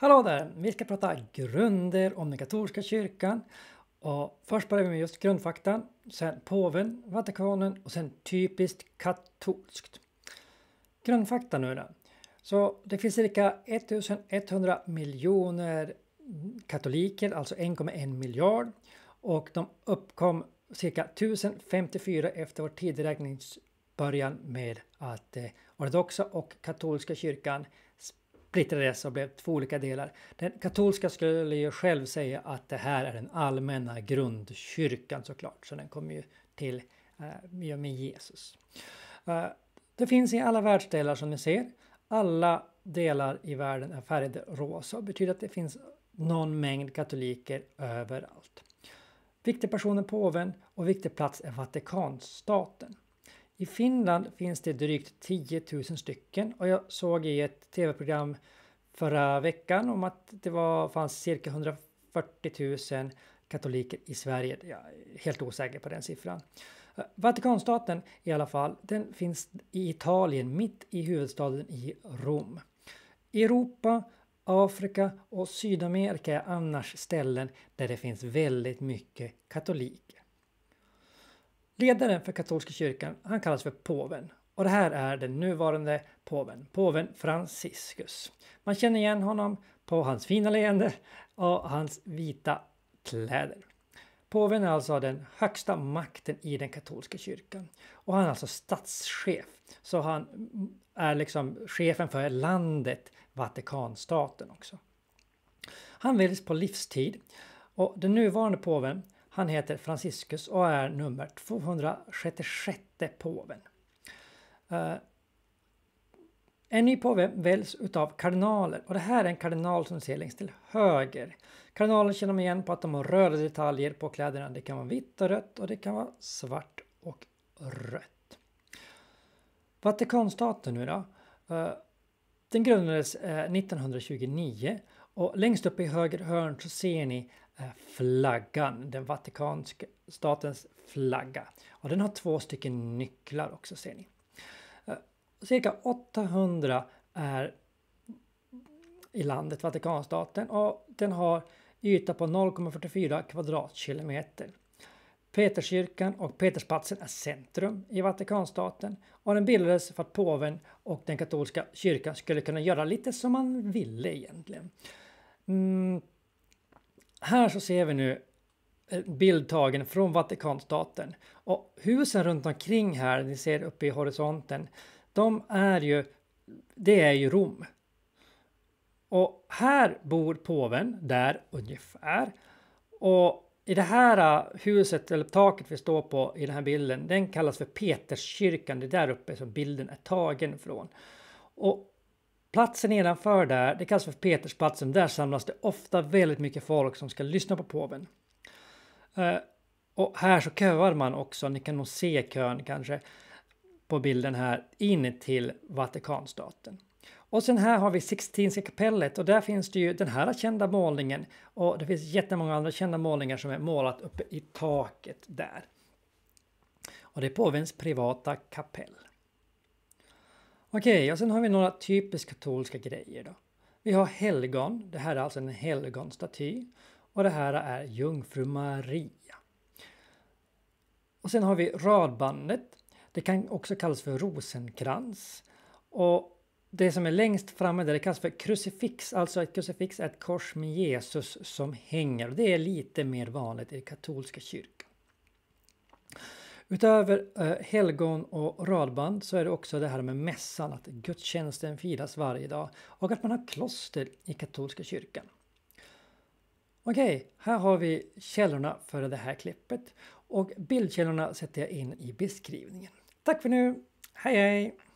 Hallå där! Vi ska prata grunder om den katolska kyrkan. Och först börjar vi med just grundfaktan, sen påven, Vatikanen och sen typiskt katolskt. Grundfakta nu då. Så det finns cirka 1100 miljoner katoliker, alltså 1,1 miljard. Och de uppkom cirka 1054 efter vår tideräknings början med att eh, ortodoxa och katolska kyrkan splittrades och blev två olika delar. Den katolska skulle ju själv säga att det här är den allmänna grundkyrkan såklart, så den kommer ju till eh, i med Jesus. Eh, det finns i alla världsdelar som ni ser. Alla delar i världen är färgade rosa och betyder att det finns någon mängd katoliker överallt. Viktig person är påven och viktig plats är Vatikanstaten. I Finland finns det drygt 10 000 stycken och jag såg i ett tv-program förra veckan om att det var, fanns cirka 140 000 katoliker i Sverige. Jag är helt osäker på den siffran. Eh, Vatikanstaten i alla fall, den finns i Italien, mitt i huvudstaden i Rom. Europa, Afrika och Sydamerika är annars ställen där det finns väldigt mycket katoliker. Ledaren för katolska kyrkan, han kallas för påven. Och det här är den nuvarande påven, påven Franciscus. Man känner igen honom på hans fina leende och hans vita kläder. Påven är alltså den högsta makten i den katolska kyrkan. Och han är alltså statschef. Så han är liksom chefen för landet Vatikanstaten också. Han väljs på livstid. Och den nuvarande påven han heter Franciscus och är nummer 266 påven. Eh, en ny påve väljs utav kardinaler och det här är en kardinal som ser längst till höger. Kardinaler känner man igen på att de har röda detaljer på kläderna. Det kan vara vitt och rött och det kan vara svart och rött. Vatikanstaten nu då. Eh, den grundades 1929 eh, och längst upp i höger hörn så ser ni Eh, flaggan, den vatikanska statens flagga. Och den har två stycken nycklar också ser ni. Eh, cirka 800 är i landet Vatikanstaten och den har yta på 0,44 kvadratkilometer. Peterskyrkan och Petersplatsen är centrum i Vatikanstaten och den bildades för att påven och den katolska kyrkan skulle kunna göra lite som man ville egentligen. Mm, här så ser vi nu eh, bild tagen från Vatikanstaten. Och husen runt omkring här, ni ser uppe i horisonten, de är ju, det är ju Rom. Och här bor påven, där ungefär. Och i det här eh, huset, eller taket vi står på i den här bilden, den kallas för Peterskyrkan. Det är där uppe som bilden är tagen från. Och Platsen nedanför där, det kallas för Petersplatsen, där samlas det ofta väldigt mycket folk som ska lyssna på påven. Eh, och här så köar man också, ni kan nog se kön kanske på bilden här, in till Vatikanstaten. Och sen här har vi Sixtinska kapellet och där finns det ju den här kända målningen och det finns jättemånga andra kända målningar som är målat uppe i taket där. Och det är påvens privata kapell. Okej, och sen har vi några typiskt katolska grejer då. Vi har helgon, det här är alltså en helgonstaty. Och det här är Jungfru Maria. Och sen har vi radbandet. Det kan också kallas för rosenkrans. Och det som är längst framme där det kallas för krucifix, alltså ett krucifix är ett kors med Jesus som hänger. Och det är lite mer vanligt i katolska kyrkan. Utöver eh, helgon och radband så är det också det här med mässan, att gudstjänsten firas varje dag och att man har kloster i katolska kyrkan. Okej, här har vi källorna för det här klippet och bildkällorna sätter jag in i beskrivningen. Tack för nu! Hej hej!